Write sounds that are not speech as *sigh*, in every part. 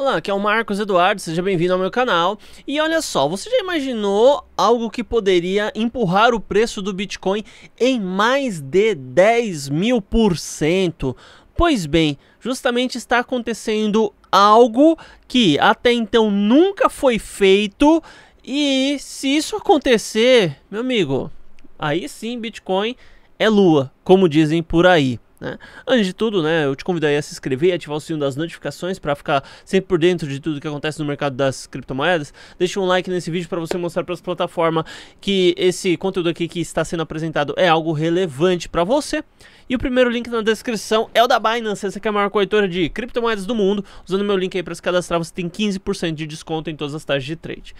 Olá, aqui é o Marcos Eduardo, seja bem-vindo ao meu canal. E olha só, você já imaginou algo que poderia empurrar o preço do Bitcoin em mais de 10 mil por cento? Pois bem, justamente está acontecendo algo que até então nunca foi feito. E se isso acontecer, meu amigo, aí sim Bitcoin é lua, como dizem por aí. Né? Antes de tudo, né, eu te convido a se inscrever e ativar o sininho das notificações para ficar sempre por dentro de tudo que acontece no mercado das criptomoedas. Deixe um like nesse vídeo para você mostrar para as plataformas que esse conteúdo aqui que está sendo apresentado é algo relevante para você. E o primeiro link na descrição é o da Binance, essa que é a maior corretora de criptomoedas do mundo. Usando meu link aí para se cadastrar, você tem 15% de desconto em todas as taxas de trade.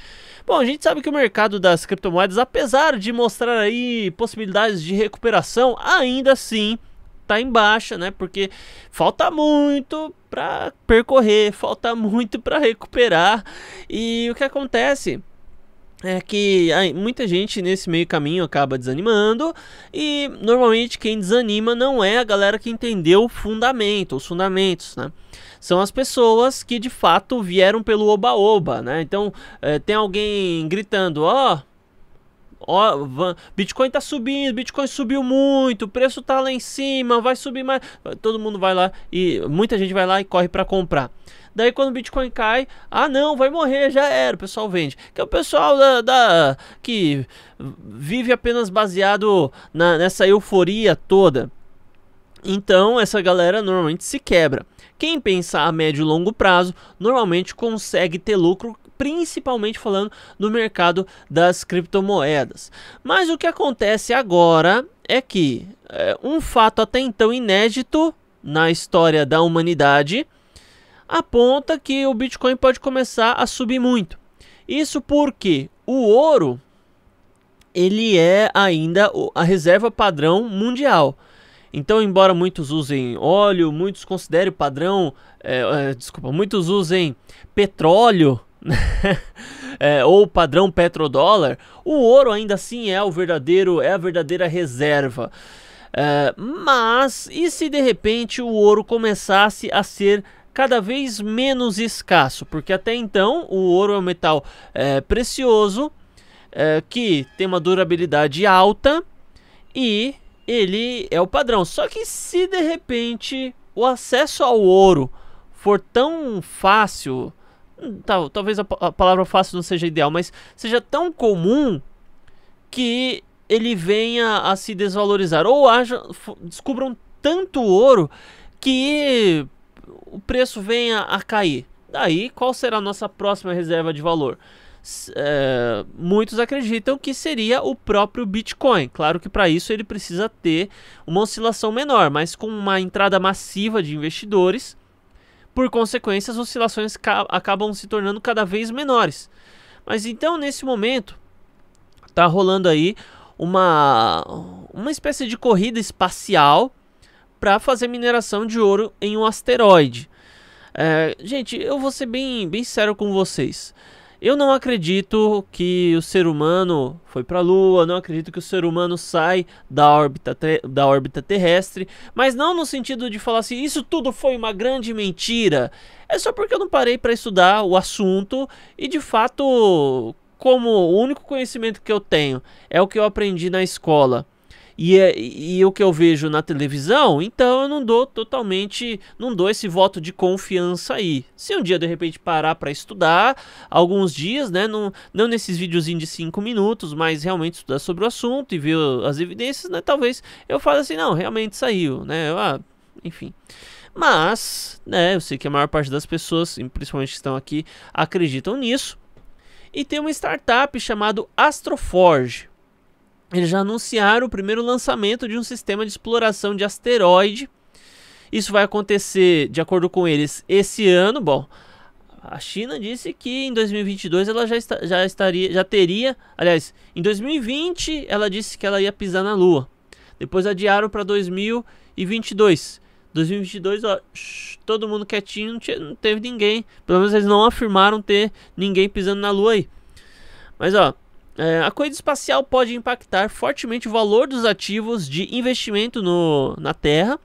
Bom, a gente sabe que o mercado das criptomoedas, apesar de mostrar aí possibilidades de recuperação, ainda assim tá em baixa, né? Porque falta muito para percorrer, falta *laughs* muito para recuperar. E o que acontece? é que muita gente nesse meio caminho acaba desanimando e normalmente quem desanima não é a galera que entendeu o fundamento, os fundamentos, né? São as pessoas que de fato vieram pelo oba-oba, né? Então é, tem alguém gritando, ó, oh, Ó, Bitcoin tá subindo, Bitcoin subiu muito, o preço tá lá em cima, vai subir mais. Todo mundo vai lá e muita gente vai lá e corre para comprar. Daí quando o Bitcoin cai, ah não, vai morrer, já era, o pessoal vende. Que é o pessoal da, da que vive apenas baseado na, nessa euforia toda. Então, essa galera normalmente se quebra. Quem pensar a médio e longo prazo normalmente consegue ter lucro principalmente falando no mercado das criptomoedas. Mas o que acontece agora é que é, um fato até então inédito na história da humanidade aponta que o Bitcoin pode começar a subir muito. Isso porque o ouro ele é ainda a reserva padrão mundial. Então, embora muitos usem óleo, muitos considerem padrão, é, é, desculpa, muitos usem petróleo *laughs* é, ou padrão petrodólar, o ouro ainda assim é o verdadeiro, é a verdadeira reserva. É, mas e se de repente o ouro começasse a ser cada vez menos escasso? Porque até então o ouro é um metal é, precioso é, que tem uma durabilidade alta e ele é o padrão. Só que se de repente o acesso ao ouro for tão fácil Hum, talvez a, a palavra fácil não seja ideal, mas seja tão comum que ele venha a se desvalorizar. Ou haja, descubram tanto ouro que o preço venha a cair. Daí, qual será a nossa próxima reserva de valor? É, muitos acreditam que seria o próprio Bitcoin. Claro que para isso ele precisa ter uma oscilação menor, mas com uma entrada massiva de investidores, por consequência, as oscilações acabam se tornando cada vez menores. Mas então, nesse momento, está rolando aí uma, uma espécie de corrida espacial para fazer mineração de ouro em um asteroide. É, gente, eu vou ser bem, bem sério com vocês. Eu não acredito que o ser humano foi para a Lua, não acredito que o ser humano sai da órbita, da órbita terrestre, mas não no sentido de falar assim, isso tudo foi uma grande mentira. É só porque eu não parei para estudar o assunto e de fato, como o único conhecimento que eu tenho é o que eu aprendi na escola é, e, e o que eu vejo na televisão, então eu não dou totalmente, não dou esse voto de confiança aí. Se um dia de repente parar para estudar, alguns dias, né, não, não nesses videozinhos de 5 minutos, mas realmente estudar sobre o assunto e ver as evidências, né, talvez eu fale assim, não, realmente saiu, né, ah, enfim. Mas, né, eu sei que a maior parte das pessoas, principalmente que estão aqui, acreditam nisso. E tem uma startup chamada Astroforge eles já anunciaram o primeiro lançamento de um sistema de exploração de asteroide. Isso vai acontecer, de acordo com eles, esse ano. Bom, a China disse que em 2022 ela já, está, já estaria, já teria, aliás, em 2020 ela disse que ela ia pisar na Lua. Depois adiaram para 2022. 2022, ó, todo mundo quietinho, não, tinha, não teve ninguém. Pelo menos eles não afirmaram ter ninguém pisando na Lua aí. Mas ó, é, a corrida espacial pode impactar fortemente o valor dos ativos de investimento no, na Terra.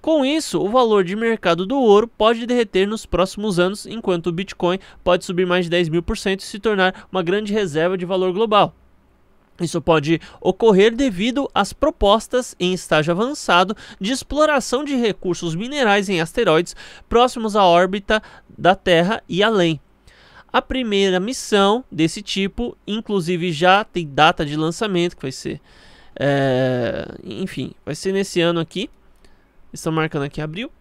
Com isso, o valor de mercado do ouro pode derreter nos próximos anos, enquanto o Bitcoin pode subir mais de 10 mil por cento e se tornar uma grande reserva de valor global. Isso pode ocorrer devido às propostas em estágio avançado de exploração de recursos minerais em asteroides próximos à órbita da Terra e além. A primeira missão desse tipo, inclusive já tem data de lançamento, que vai ser. É, enfim, vai ser nesse ano aqui. Estão marcando aqui abril.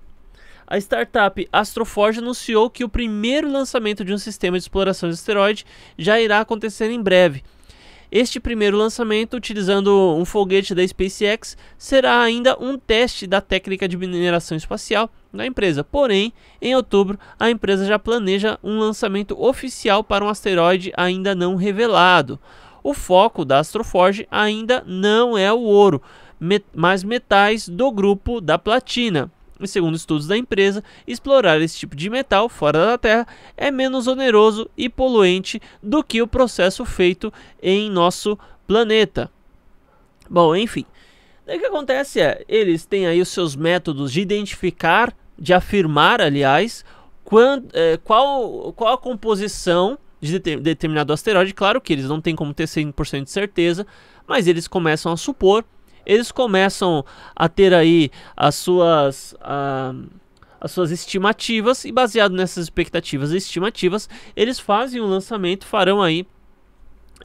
A startup Astroforge anunciou que o primeiro lançamento de um sistema de exploração de asteroide já irá acontecer em breve. Este primeiro lançamento, utilizando um foguete da SpaceX, será ainda um teste da técnica de mineração espacial da empresa. Porém, em outubro, a empresa já planeja um lançamento oficial para um asteroide ainda não revelado. O foco da Astroforge ainda não é o ouro, mas metais do grupo da platina segundo estudos da empresa, explorar esse tipo de metal fora da Terra é menos oneroso e poluente do que o processo feito em nosso planeta. Bom, enfim. o que acontece é, eles têm aí os seus métodos de identificar, de afirmar, aliás, quando, é, qual, qual a composição de determinado asteroide. Claro que eles não têm como ter 100% de certeza, mas eles começam a supor eles começam a ter aí as suas. Ah, as suas estimativas e baseado nessas expectativas e estimativas, eles fazem o um lançamento, farão aí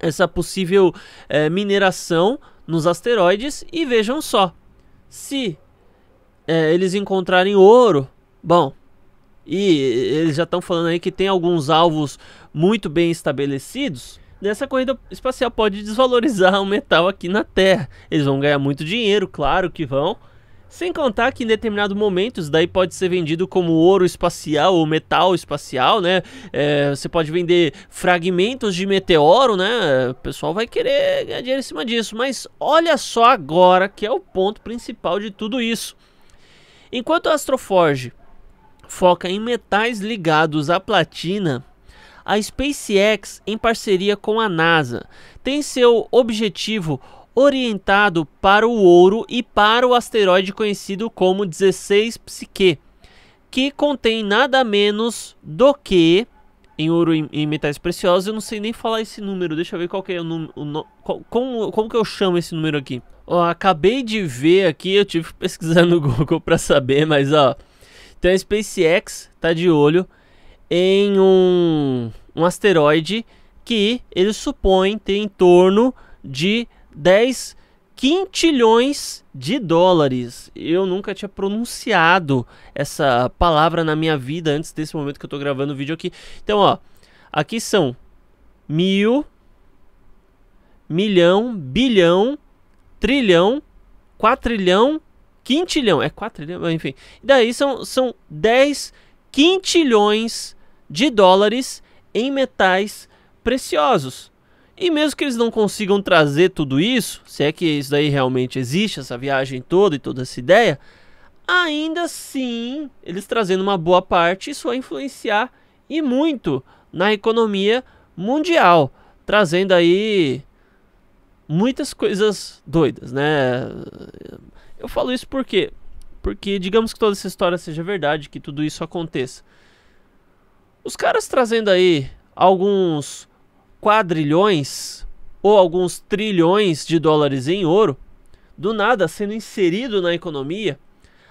essa possível eh, mineração nos asteroides e vejam só, se eh, eles encontrarem ouro, bom, e eles já estão falando aí que tem alguns alvos muito bem estabelecidos, dessa corrida espacial pode desvalorizar o metal aqui na Terra. Eles vão ganhar muito dinheiro, claro que vão. Sem contar que em determinado momento isso daí pode ser vendido como ouro espacial ou metal espacial, né? É, você pode vender fragmentos de meteoro, né? O pessoal vai querer ganhar dinheiro em cima disso. Mas olha só agora que é o ponto principal de tudo isso. Enquanto a Astroforge foca em metais ligados à platina, a SpaceX, em parceria com a NASA, tem seu objetivo orientado para o ouro e para o asteroide conhecido como 16 Psique, que contém nada menos do que em ouro e metais preciosos, eu não sei nem falar esse número. Deixa eu ver qual que é o número, como, como que eu chamo esse número aqui? Ó, acabei de ver aqui, eu tive que *laughs* pesquisar no Google para saber, mas ó, então a SpaceX tá de olho em um, um asteroide que ele supõe ter em torno de 10 quintilhões de dólares. Eu nunca tinha pronunciado essa palavra na minha vida antes desse momento que eu estou gravando o vídeo aqui. Então, ó, aqui são mil, milhão, bilhão, trilhão, quatrilhão, quintilhão. É quatrilhão, enfim. daí são, são 10 quintilhões de de dólares em metais preciosos. E mesmo que eles não consigam trazer tudo isso, se é que isso daí realmente existe, essa viagem toda e toda essa ideia, ainda assim, eles trazendo uma boa parte, isso vai influenciar e muito na economia mundial, trazendo aí muitas coisas doidas, né? Eu falo isso porque porque digamos que toda essa história seja verdade, que tudo isso aconteça. Os caras trazendo aí alguns quadrilhões ou alguns trilhões de dólares em ouro, do nada sendo inserido na economia,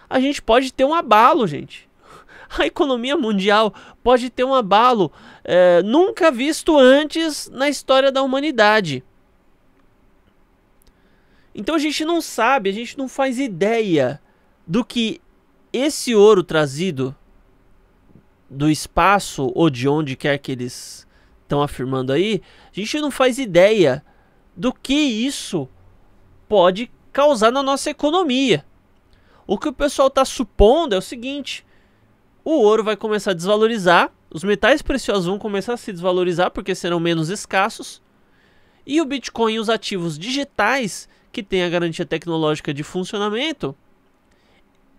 a gente pode ter um abalo, gente. *laughs* A economia mundial pode ter um abalo é, nunca visto antes na história da humanidade. Então a gente não sabe, a gente não faz ideia do que esse ouro trazido do espaço ou de onde quer que eles estão afirmando aí, a gente não faz ideia do que isso pode causar na nossa economia. O que o pessoal está supondo é o seguinte: o ouro vai começar a desvalorizar, os metais preciosos vão começar a se desvalorizar porque serão menos escassos, e o Bitcoin e os ativos digitais que têm a garantia tecnológica de funcionamento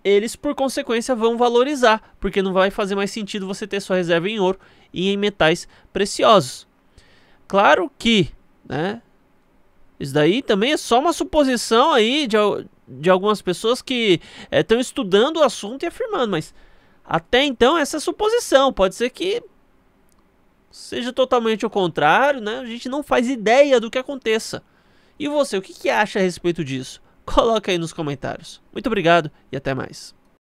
eles por consequência vão valorizar, porque não vai fazer mais sentido você ter sua reserva em ouro e em metais preciosos. Claro que, né? Isso daí também é só uma suposição aí de, de algumas pessoas que estão eh, é, estudando o assunto e afirmando, mas até então essa é suposição, pode ser que seja totalmente o contrário, né? A gente não faz ideia do que aconteça. E você, o que, que acha a respeito disso? Coloca aí nos comentários. Muito obrigado e até mais.